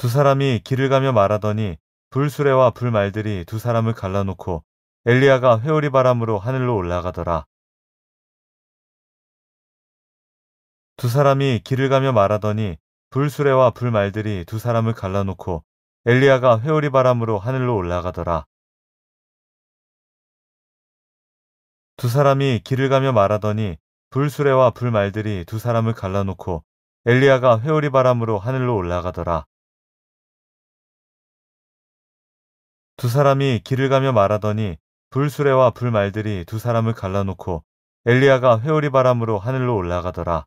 두 사람이 길을 가며 말하더니 불수레와 불말들이 두 사람을 갈라놓고 엘리야가 회오리 바람으로 하늘로 올라가더라. 두 사람이 길을 가며 말하더니 불수레와 불말들이 두 사람을 갈라놓고 엘리야가 회오리 바람으로 하늘로 올라가더라. 두 사람이 길을 가며 말하더니 불수레와 불말들이 두 사람을 갈라놓고 엘리야가 회오리 바람으로 하늘로 올라가더라. 두 사람이 길을 가며 말하더니 불수레와 불말들이 두 사람을 갈라놓고 엘리야가 회오리 바람으로 하늘로 올라가더라.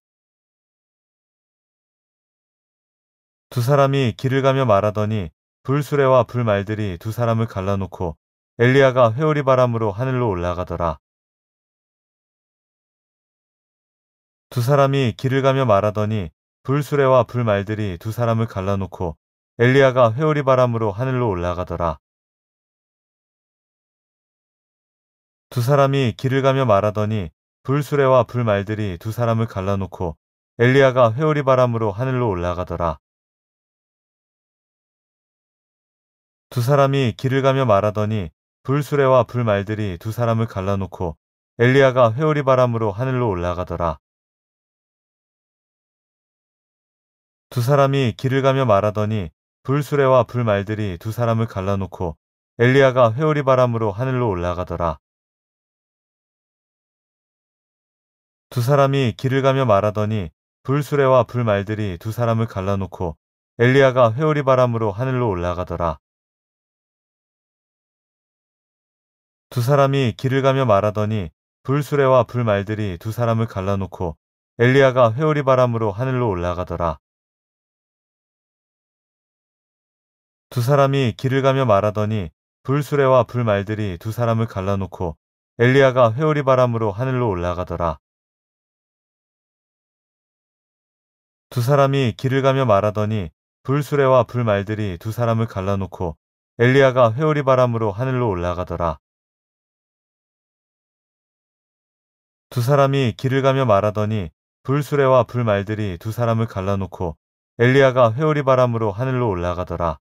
두 사람이 길을 가며 말하더니 불수레와 불말들이 두 사람을 갈라놓고 엘리야가 회오리 바람으로 하늘로 올라가더라. 두 사람이 길을 가며 말하더니 불수레와 불말들이 두 사람을 갈라놓고 엘리야가 회오리 바람으로 하늘로 올라가더라. 두 사람이 길을 가며 말하더니 불수레와 불말들이 두 사람을 갈라놓고 엘리야가 회오리 바람으로 하늘로 올라가더라. 두 사람이 길을 가며 말하더니 불수레와 불말들이 두 사람을 갈라놓고 엘리야가 회오리 바람으로 하늘로 올라가더라. 두 사람이 길을 가며 말하더니 불수레와 불말들이 두 사람을 갈라놓고 엘리야가 회오리 바람으로 하늘로 올라가더라. 두 사람이 길을 가며 말하더니 불수레와 불말들이 두 사람을 갈라놓고 엘리야가 회오리 바람으로 하늘로 올라가더라. 두 사람이 길을 가며 말하더니 불수레와 불말들이 두 사람을 갈라놓고 엘리야가 회오리 바람으로 하늘로 올라가더라. 두 사람이 길을 가며 말하더니 불수레와 불말들이 두 사람을 갈라놓고 엘리야가 회오리 바람으로 하늘로 올라가더라. 두 사람이 길을 가며 말하더니 불수레와 불말들이 두 사람을 갈라놓고 엘리야가 회오리 바람으로 하늘로 올라가더라. 두 사람이 길을 가며 말하더니 불수레와 불말들이 두 사람을 갈라놓고 엘리야가 회오리 바람으로 하늘로 올라가더라.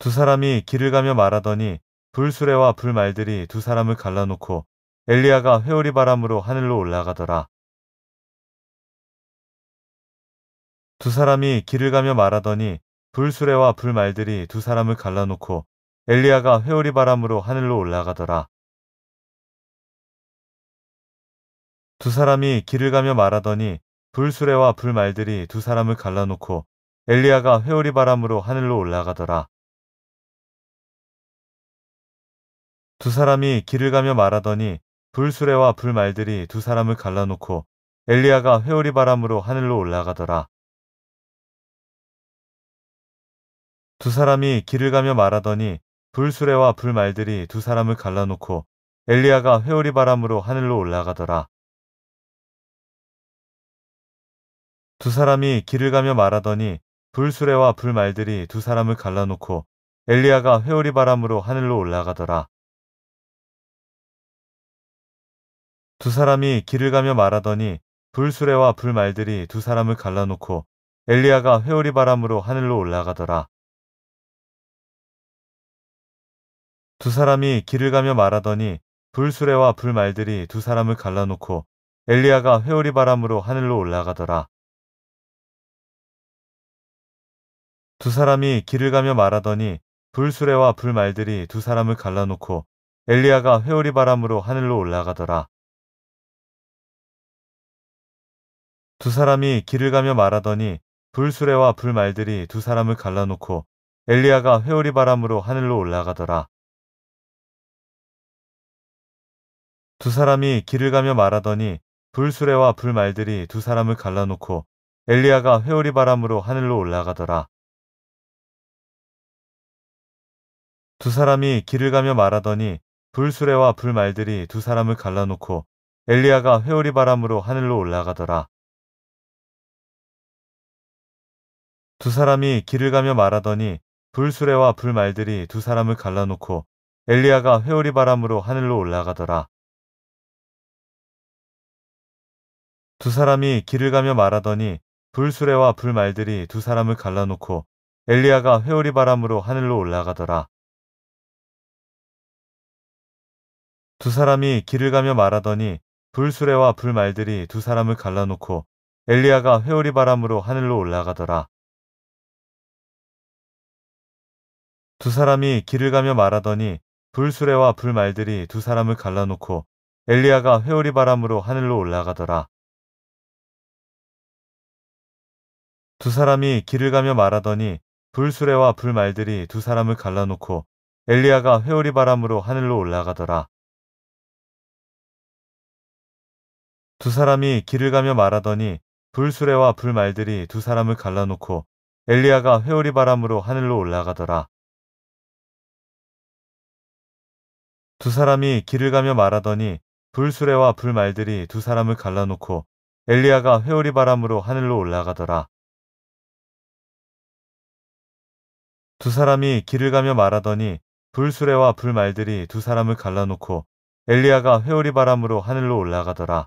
두 사람이 길을 가며 말하더니 불수레와 불말들이 두 사람을 갈라놓고 엘리야가 회오리 바람으로 하늘로 올라가더라. 두 사람이 길을 가며 말하더니 불수레와 불말들이 두 사람을 갈라놓고 엘리야가 회오리 바람으로 하늘로 올라가더라. 두 사람이 길을 가며 말하더니 불수레와 불말들이 두 사람을 갈라놓고 엘리야가 회오리 바람으로 하늘로 올라가더라. 두 사람이 길을 가며 말하더니 불수레와 불말들이 두 사람을 갈라놓고 엘리야가 회오리 바람으로 하늘로 올라가더라. 두 사람이 길을 가며 말하더니 불수레와 불말들이 두 사람을 갈라놓고 엘리야가 회오리 바람으로 하늘로 올라가더라. 두 사람이 길을 가며 말하더니 불수레와 불말들이 두 사람을 갈라놓고 엘리야가 회오리 바람으로 하늘로 올라가더라. 두 사람이 길을 가며 말하더니 불수레와 불말들이 두 사람을 갈라놓고 엘리야가 회오리 바람으로 하늘로 올라가더라. 두 사람이 길을 가며 말하더니 불수레와 불말들이 두 사람을 갈라놓고 엘리야가 회오리 바람으로 하늘로 올라가더라. 두 사람이 길을 가며 말하더니 불수레와 불말들이 두 사람을 갈라놓고 엘리야가 회오리 바람으로 하늘로 올라가더라. 두 사람이 길을 가며 말하더니 불수레와 불말들이 두 사람을 갈라놓고 엘리야가 회오리 바람으로 하늘로 올라가더라. 두 사람이 길을 가며 말하더니 불수레와 불말들이 두 사람을 갈라놓고 엘리야가 회오리 바람으로 하늘로 올라가더라. 두 사람이 길을 가며 말하더니 불수레와 불말들이 두 사람을 갈라놓고 엘리야가 회오리 바람으로 하늘로 올라가더라. 두 사람이 길을 가며 말하더니 불수레와 불말들이 두 사람을 갈라놓고 엘리야가 회오리 바람으로 하늘로 올라가더라. 두 사람이 길을 가며 말하더니 불수레와 불말들이 두 사람을 갈라놓고 엘리야가 회오리 바람으로 하늘로 올라가더라. 두 사람이 길을 가며 말하더니 불수레와 불말들이 두 사람을 갈라놓고 엘리야가 회오리 바람으로 하늘로 올라가더라. 두 사람이 길을 가며 말하더니 불수레와 불말들이 두 사람을 갈라놓고 엘리야가 회오리 바람으로 하늘로 올라가더라. 두 사람이 길을 가며 말하더니 불수레와 불말들이 두 사람을 갈라놓고 엘리야가 회오리 바람으로 하늘로 올라가더라. 두 사람이 길을 가며 말하더니 불수레와 불말들이 두 사람을 갈라놓고 엘리야가 회오리 바람으로 하늘로 올라가더라. 두 사람이 길을 가며 말하더니 불수레와 불말들이 두 사람을 갈라놓고 엘리야가 회오리 바람으로 하늘로 올라가더라. 두 사람이 길을 가며 말하더니 불수레와 불말들이 두 사람을 갈라놓고 엘리야가 회오리 바람으로 하늘로 올라가더라.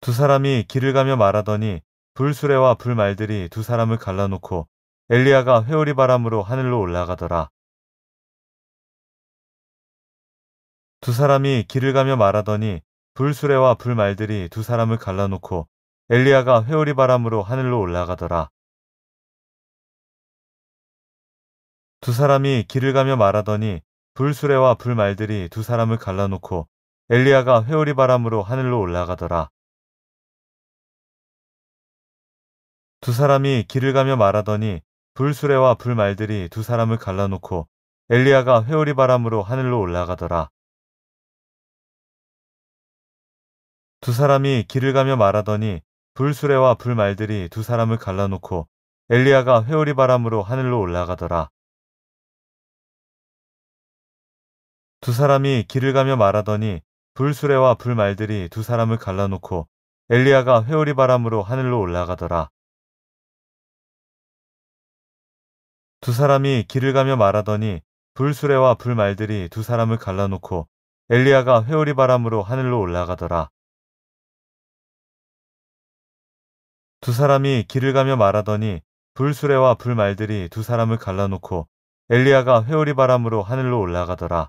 두 사람이 길을 가며 말하더니 불수레와 불말들이 두 사람을 갈라놓고 엘리야가 회오리 바람으로 하늘로 올라가더라. 두 사람이 길을 가며 말하더니 불수레와 불말들이 두 사람을 갈라놓고 엘리야가 회오리 바람으로 하늘로 올라가더라. 두 사람이 길을 가며 말하더니 불수레와 불말들이 두 사람을 갈라놓고 엘리야가 회오리 바람으로 하늘로 올라가더라. 두 사람이 길을 가며 말하더니 불수레와 불말들이 두 사람을 갈라놓고 엘리야가 회오리 바람으로 하늘로 올라가더라. 두 사람이 길을 가며 말하더니 불수레와 불말들이 두 사람을 갈라놓고 엘리야가 회오리 바람으로 하늘로 올라가더라. 두 사람이 길을 가며 말하더니 불수레와 불말들이 두 사람을 갈라놓고 엘리야가 회오리 바람으로 하늘로 올라가더라. 두 사람이 길을 가며 말하더니 불수레와 불말들이 두 사람을 갈라놓고 엘리야가 회오리 바람으로 하늘로 올라가더라. 두 사람이 길을 가며 말하더니 불수레와 불말들이 두 사람을 갈라놓고 엘리야가 회오리 바람으로 하늘로 올라가더라.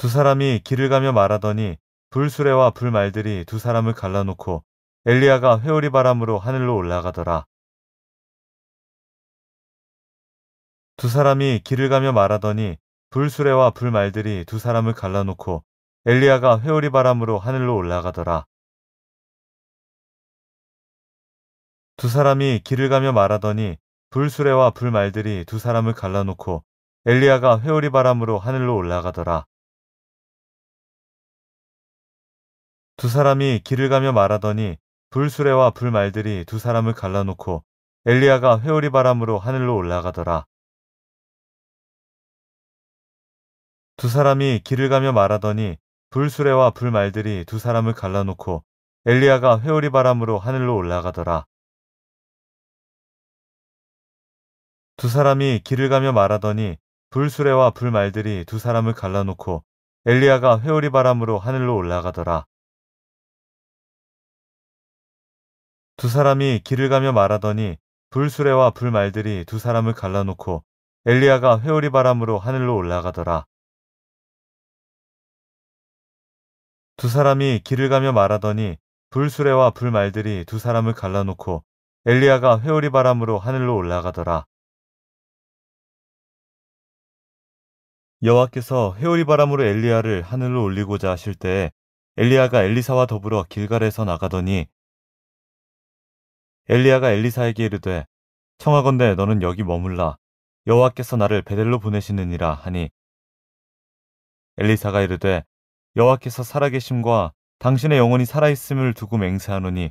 두 사람이 길을 가며 말하더니 불수레와 불말들이 두 사람을 갈라놓고 엘리야가 회오리 바람으로 하늘로 올라가더라. 두 사람이 길을 가며 말하더니 불수레와 불말들이 두 사람을 갈라놓고 엘리야가 회오리 바람으로 하늘로 올라가더라. 두 사람이 길을 가며 말하더니 불수레와 불말들이 두 사람을 갈라놓고 엘리야가 회오리 바람으로 하늘로 올라가더라. 두 사람이 길을 가며 말하더니 불수레와 불말들이 두 사람을 갈라놓고 엘리야가 회오리 바람으로 하늘로 올라가더라. 두 사람이 길을 가며 말하더니 불수레와 불말들이 두 사람을 갈라놓고 엘리야가 회오리 바람으로 하늘로 올라가더라. 두 사람이 길을 가며 말하더니 불수레와 불말들이 두 사람을 갈라놓고 엘리야가 회오리 바람으로 하늘로 올라가더라. 두 사람이 길을 가며 말하더니 불수레와 불말들이 두 사람을 갈라놓고 엘리야가 회오리 바람으로 하늘로 올라가더라. 두 사람이 길을 가며 말하더니 불수레와 불말들이 두 사람을 갈라놓고 엘리야가 회오리 바람으로 하늘로 올라가더라. 여호와께서 회오리 바람으로 엘리야를 하늘로 올리고자 하실 때에 엘리야가 엘리사와 더불어 길갈에서 나가더니 엘리야가 엘리사에게 이르되 청하건대 너는 여기 머물라 여호와께서 나를 베델로 보내시느니라 하니 엘리사가 이르되 여호와께서 살아계심과 당신의 영혼이 살아있음을 두고 맹세하노니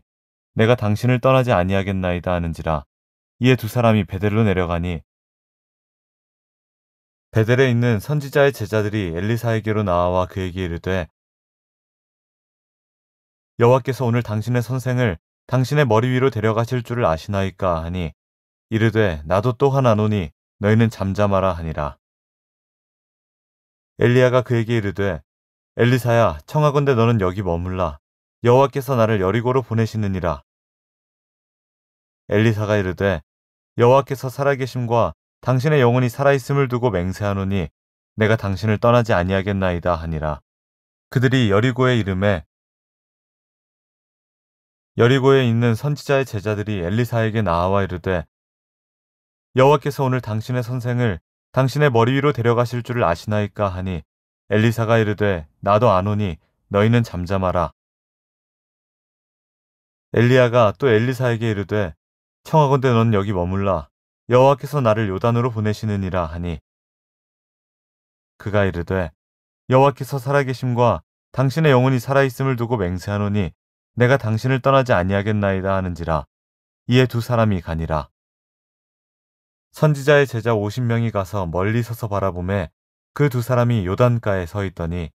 내가 당신을 떠나지 아니하겠나이다 하는지라 이에 두 사람이 베델로 내려가니 베델에 있는 선지자의 제자들이 엘리사에게로 나아와 그에게 이르되 여호와께서 오늘 당신의 선생을 당신의 머리 위로 데려가실 줄을 아시나이까 하니 이르되 나도 또한나노니 너희는 잠잠하라 하니라. 엘리야가 그에게 이르되 엘리사야 청하건대 너는 여기 머물라 여호와께서 나를 여리고로 보내시느니라. 엘리사가 이르되 여호와께서 살아계심과 당신의 영혼이 살아있음을 두고 맹세하노니 내가 당신을 떠나지 아니하겠나이다 하니라. 그들이 여리고의 이름에 여리고에 있는 선지자의 제자들이 엘리사에게 나와 이르되 여호와께서 오늘 당신의 선생을 당신의 머리 위로 데려가실 줄을 아시나이까 하니 엘리사가 이르되 나도 안오니 너희는 잠잠하라 엘리야가 또 엘리사에게 이르되 청하건대 넌 여기 머물라 여호와께서 나를 요단으로 보내시느니라 하니 그가 이르되 여호와께서 살아계심과 당신의 영혼이 살아있음을 두고 맹세하노니 내가 당신을 떠나지 아니하겠나이다 하는지라 이에 두 사람이 가니라. 선지자의 제자 50명이 가서 멀리 서서 바라보매 그 두 사람이 요단가에 서 있더니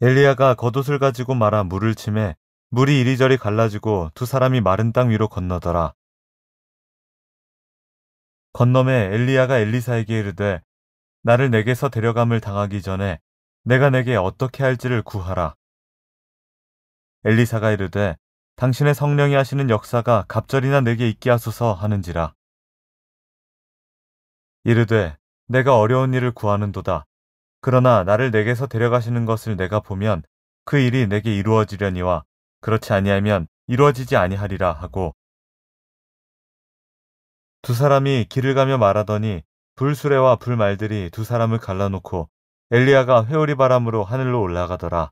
엘리야가 겉옷을 가지고 말아 물을 치매 물이 이리저리 갈라지고 두 사람이 마른 땅 위로 건너더라. 건너매 엘리야가 엘리사에게 이르되 나를 내게서 데려감을 당하기 전에 내가 내게 어떻게 할지를 구하라. 엘리사가 이르되 당신의 성령이 하시는 역사가 갑절이나 내게 있게 하소서 하는지라. 이르되 내가 어려운 일을 구하는도다. 그러나 나를 내게서 데려가시는 것을 내가 보면 그 일이 내게 이루어지려니와 그렇지 아니하면 이루어지지 아니하리라 하고 두 사람이 길을 가며 말하더니 불수레와 불말들이 두 사람을 갈라놓고 엘리야가 회오리 바람으로 하늘로 올라가더라.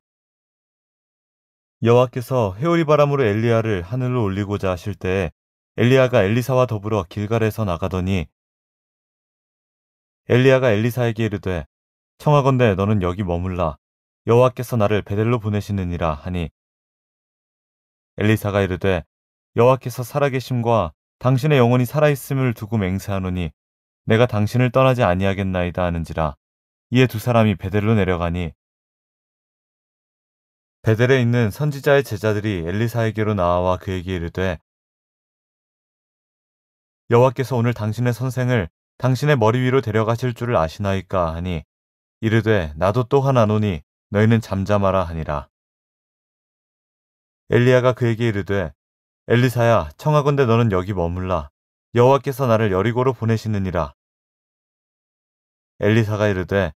여호와께서 회오리 바람으로 엘리야를 하늘로 올리고자 하실 때에 엘리야가 엘리사와 더불어 길갈에서 나가더니 엘리야가 엘리사에게 이르되 청하건대 너는 여기 머물라 여호와께서 나를 베델로 보내시느니라 하니 엘리사가 이르되 여호와께서 살아계심과 당신의 영혼이 살아있음을 두고 맹세하노니 내가 당신을 떠나지 아니하겠나이다 하는지라 이에 두 사람이 베델로 내려가니 베델에 있는 선지자의 제자들이 엘리사에게로 나와 그에게 이르되 여호와께서 오늘 당신의 선생을 당신의 머리 위로 데려가실 줄을 아시나이까 하니 이르되 나도 또한 아노니 너희는 잠잠하라 하니라. 엘리야가 그에게 이르되 엘리사야 청하건대 너는 여기 머물라 여호와께서 나를 여리고로 보내시느니라. 엘리사가 이르되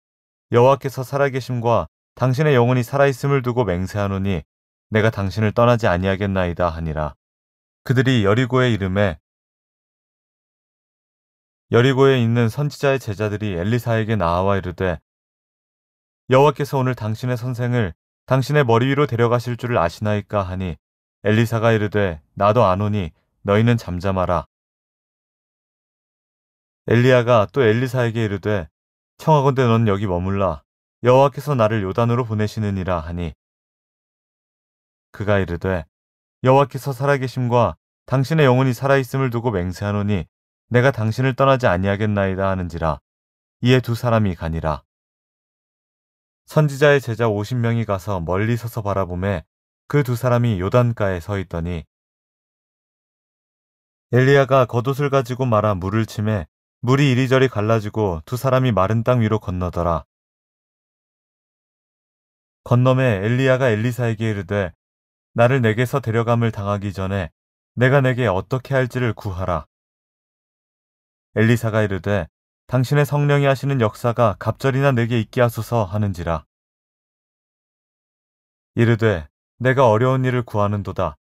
여호와께서 살아계심과 당신의 영혼이 살아있음을 두고 맹세하노니 내가 당신을 떠나지 아니하겠나이다 하니라. 그들이 여리고의 이름에 여리고에 있는 선지자의 제자들이 엘리사에게 나아와 이르되 여호와께서 오늘 당신의 선생을 당신의 머리 위로 데려가실 줄을 아시나이까 하니 엘리사가 이르되 나도 아노니 너희는 잠잠하라. 엘리야가 또 엘리사에게 이르되 청하건대 넌 여기 머물라. 여호와께서 나를 요단으로 보내시느니라 하니 그가 이르되 여호와께서 살아계심과 당신의 영혼이 살아있음을 두고 맹세하노니 내가 당신을 떠나지 아니하겠나이다 하는지라 이에 두 사람이 가니라 선지자의 제자 50명이 가서 멀리 서서 바라보매 그 두 사람이 요단가에 서 있더니 엘리야가 겉옷을 가지고 말아 물을 치매 물이 이리저리 갈라지고 두 사람이 마른 땅 위로 건너더라 건너매 엘리야가 엘리사에게 이르되 나를 내게서 데려감을 당하기 전에 내가 내게 어떻게 할지를 구하라. 엘리사가 이르되 당신의 성령이 하시는 역사가 갑절이나 내게 있게 하소서 하는지라. 이르되 내가 어려운 일을 구하는도다.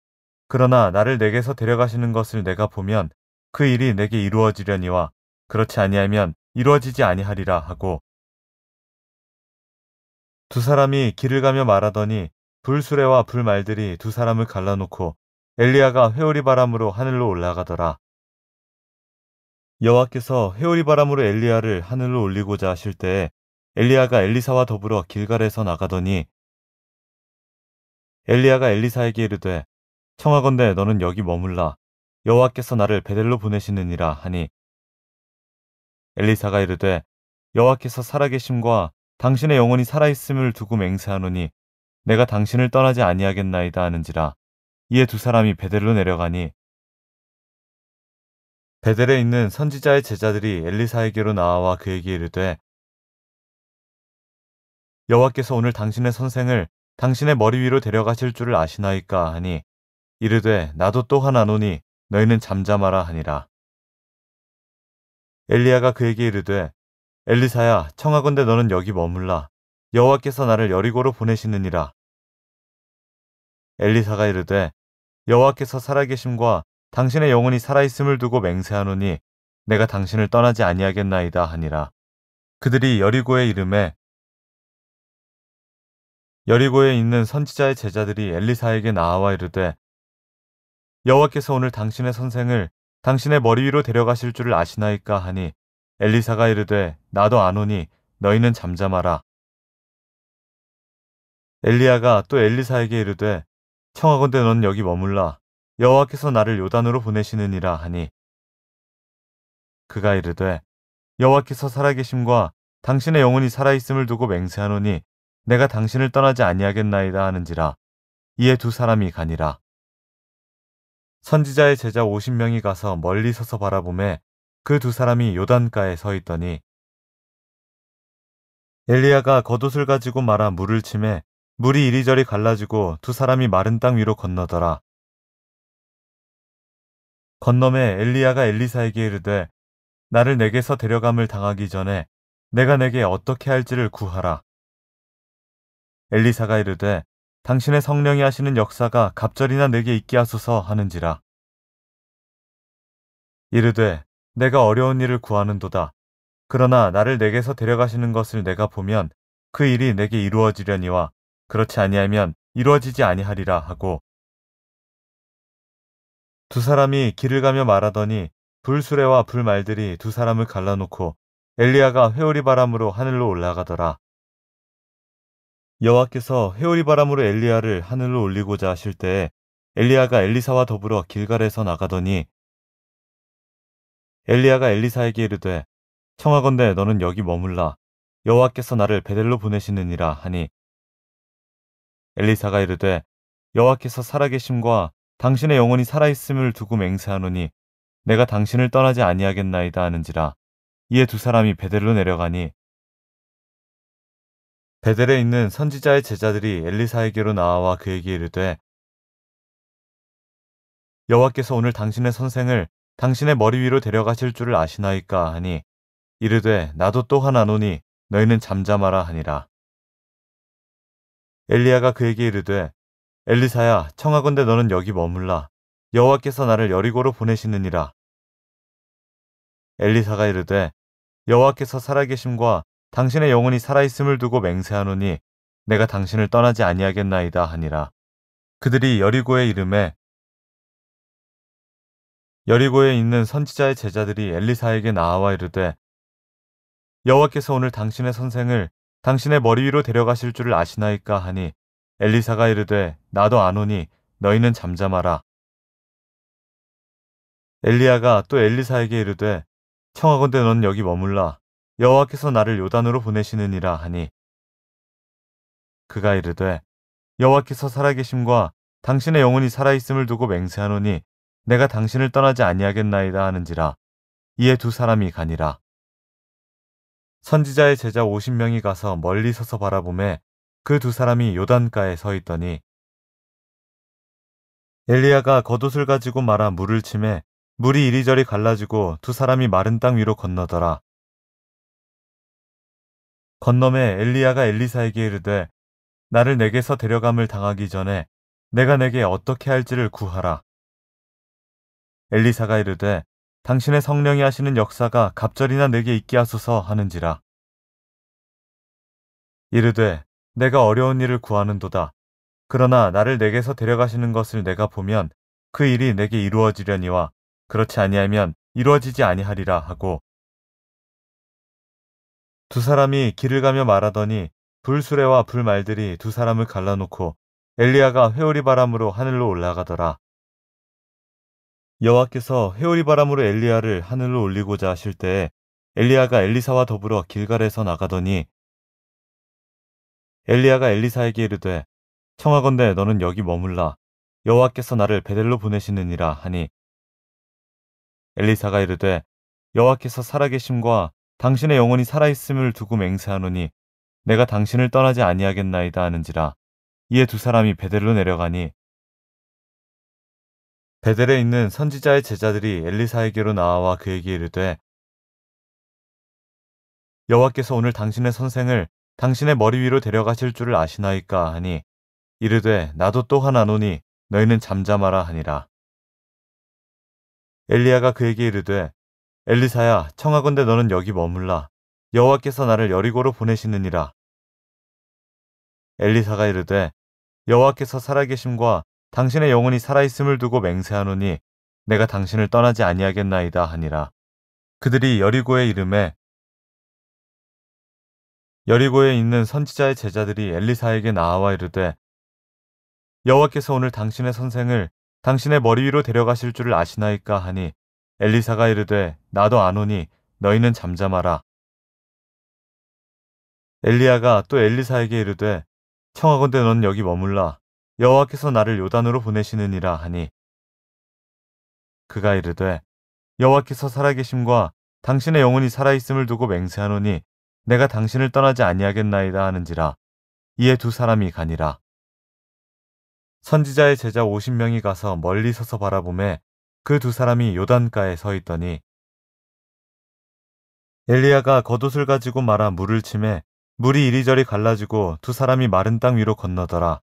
그러나 나를 내게서 데려가시는 것을 내가 보면 그 일이 내게 이루어지려니와 그렇지 아니하면 이루어지지 아니하리라 하고 두 사람이 길을 가며 말하더니 불수레와 불말들이 두 사람을 갈라놓고 엘리야가 회오리 바람으로 하늘로 올라가더라. 여호와께서 회오리 바람으로 엘리야를 하늘로 올리고자 하실 때에 엘리야가 엘리사와 더불어 길갈에서 나가더니 엘리야가 엘리사에게 이르되 청하건대 너는 여기 머물라 여호와께서 나를 베델로 보내시느니라 하니 엘리사가 이르되 여호와께서 살아계심과 당신의 영혼이 살아있음을 두고 맹세하노니 내가 당신을 떠나지 아니하겠나이다 하는지라 이에 두 사람이 베델로 내려가니 베델에 있는 선지자의 제자들이 엘리사에게로 나와 그에게 이르되 여호와께서 오늘 당신의 선생을 당신의 머리 위로 데려가실 줄을 아시나이까 하니 이르되 나도 또한 아노니 너희는 잠잠하라 하니라 엘리야가 그에게 이르되 엘리사야 청하건대 너는 여기 머물라 여호와께서 나를 여리고로 보내시느니라 엘리사가 이르되 여호와께서 살아계심과 당신의 영혼이 살아있음을 두고 맹세하노니 내가 당신을 떠나지 아니하겠나이다 하니라 그들이 여리고의 이름에 여리고에 있는 선지자의 제자들이 엘리사에게 나아와 이르되 여호와께서 오늘 당신의 선생을 당신의 머리 위로 데려가실 줄을 아시나이까 하니 엘리사가 이르되 나도 안 오니 너희는 잠잠하라. 엘리야가 또 엘리사에게 이르되 청하건대 넌 여기 머물라 여호와께서 나를 요단으로 보내시느니라 하니 그가 이르되 여호와께서 살아계심과 당신의 영혼이 살아있음을 두고 맹세하노니 내가 당신을 떠나지 아니하겠나이다 하는지라 이에 두 사람이 가니라 선지자의 제자 50명이 가서 멀리 서서 바라보매 그두 사람이 요단가에 서 있더니 엘리야가 겉옷을 가지고 말아 물을 침해 물이 이리저리 갈라지고 두 사람이 마른 땅 위로 건너더라. 건너에 엘리야가 엘리사에게 이르되 나를 내게서 데려감을 당하기 전에 내가 내게 어떻게 할지를 구하라. 엘리사가 이르되 당신의 성령이 하시는 역사가 갑절이나 내게 있게 하소서 하는지라. 이르되 내가 어려운 일을 구하는도다. 그러나 나를 내게서 데려가시는 것을 내가 보면 그 일이 내게 이루어지려니와 그렇지 아니하면 이루어지지 아니하리라 하고 두 사람이 길을 가며 말하더니 불수레와 불말들이 두 사람을 갈라놓고 엘리야가 회오리 바람으로 하늘로 올라가더라. 여호와께서 회오리 바람으로 엘리야를 하늘로 올리고자 하실 때에 엘리야가 엘리사와 더불어 길갈에서 나가더니 엘리야가 엘리사에게 이르되 청하건대 너는 여기 머물라 여호와께서 나를 베델로 보내시느니라 하니 엘리사가 이르되 여호와께서 살아계심과 당신의 영혼이 살아있음을 두고 맹세하노니 내가 당신을 떠나지 아니하겠나이다 하는지라 이에 두 사람이 베델로 내려가니 베델에 있는 선지자의 제자들이 엘리사에게로 나아와 그에게 이르되 여호와께서 오늘 당신의 선생을 당신의 머리 위로 데려가실 줄을 아시나이까 하니 이르되 나도 또한나노니 너희는 잠잠하라 하니라. 엘리야가 그에게 이르되 엘리사야 청하건대 너는 여기 머물라 여호와께서 나를 여리고로 보내시느니라. 엘리사가 이르되 여호와께서 살아계심과 당신의 영혼이 살아있음을 두고 맹세하노니 내가 당신을 떠나지 아니하겠나이다 하니라. 그들이 여리고의 이름에 여리고에 있는 선지자의 제자들이 엘리사에게 나와 아 이르되 여호와께서 오늘 당신의 선생을 당신의 머리 위로 데려가실 줄을 아시나이까 하니 엘리사가 이르되 나도 안오니 너희는 잠잠하라 엘리야가 또 엘리사에게 이르되 청하건대 넌 여기 머물라 여호와께서 나를 요단으로 보내시느니라 하니 그가 이르되 여호와께서 살아계심과 당신의 영혼이 살아있음을 두고 맹세하노니 내가 당신을 떠나지 아니하겠나이다 하는지라 이에 두 사람이 가니라. 선지자의 제자 50명이 가서 멀리 서서 바라보매 그 두 사람이 요단가에 서 있더니 엘리야가 겉옷을 가지고 말아 물을 치매 물이 이리저리 갈라지고 두 사람이 마른 땅 위로 건너더라. 건너매 엘리야가 엘리사에게 이르되 나를 내게서 데려감을 당하기 전에 내가 내게 어떻게 할지를 구하라. 엘리사가 이르되 당신의 성령이 하시는 역사가 갑절이나 내게 있게 하소서 하는지라. 이르되 내가 어려운 일을 구하는도다. 그러나 나를 내게서 데려가시는 것을 내가 보면 그 일이 내게 이루어지려니와 그렇지 아니하면 이루어지지 아니하리라 하고 두 사람이 길을 가며 말하더니 불수레와 불말들이 두 사람을 갈라놓고 엘리야가 회오리 바람으로 하늘로 올라가더라. 여호와께서 회오리 바람으로 엘리야를 하늘로 올리고자 하실 때에 엘리야가 엘리사와 더불어 길갈에서 나가더니 엘리야가 엘리사에게 이르되 청하건대 너는 여기 머물라 여호와께서 나를 베델로 보내시느니라 하니 엘리사가 이르되 여호와께서 살아계심과 당신의 영혼이 살아있음을 두고 맹세하노니 내가 당신을 떠나지 아니하겠나이다 하는지라 이에 두 사람이 베델로 내려가니 베델에 있는 선지자의 제자들이 엘리사에게로 나와 그에게 이르되 여호와께서 오늘 당신의 선생을 당신의 머리 위로 데려가실 줄을 아시나이까 하니 이르되 나도 또한 아노니 너희는 잠잠하라 하니라. 엘리야가 그에게 이르되 엘리사야 청하건대 너는 여기 머물라 여호와께서 나를 여리고로 보내시느니라. 엘리사가 이르되 여호와께서 살아계심과 당신의 영혼이 살아있음을 두고 맹세하노니 내가 당신을 떠나지 아니하겠나이다 하니라. 그들이 여리고의 이름에 여리고에 있는 선지자의 제자들이 엘리사에게 나아와 이르되 여호와께서 오늘 당신의 선생을 당신의 머리 위로 데려가실 줄을 아시나이까 하니 엘리사가 이르되 나도 아노니 너희는 잠잠하라. 엘리야가 또 엘리사에게 이르되 청하건대 넌 여기 머물라. 여호와께서 나를 요단으로 보내시느니라 하니 그가 이르되 여호와께서 살아계심과 당신의 영혼이 살아있음을 두고 맹세하노니 내가 당신을 떠나지 아니하겠나이다 하는지라 이에 두 사람이 가니라 선지자의 제자 50명이 가서 멀리 서서 바라보매 그 두 사람이 요단가에 서 있더니 엘리야가 겉옷을 가지고 말아 물을 치매 물이 이리저리 갈라지고 두 사람이 마른 땅 위로 건너더라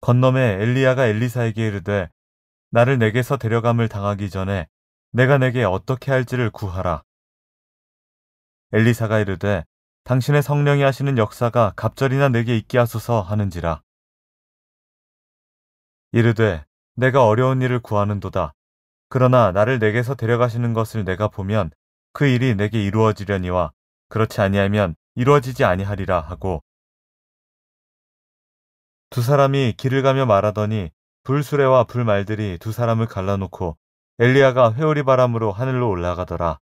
건너매 엘리야가 엘리사에게 이르되 나를 내게서 데려감을 당하기 전에 내가 내게 어떻게 할지를 구하라. 엘리사가 이르되 당신의 성령이 하시는 역사가 갑절이나 내게 있게 하소서 하는지라. 이르되 내가 어려운 일을 구하는도다. 그러나 나를 내게서 데려가시는 것을 내가 보면 그 일이 내게 이루어지려니와 그렇지 아니하면 이루어지지 아니하리라 하고 두 사람이 길을 가며 말하더니 불수레와 불말들이 두 사람을 갈라놓고 엘리야가 회오리 바람으로 하늘로 올라가더라.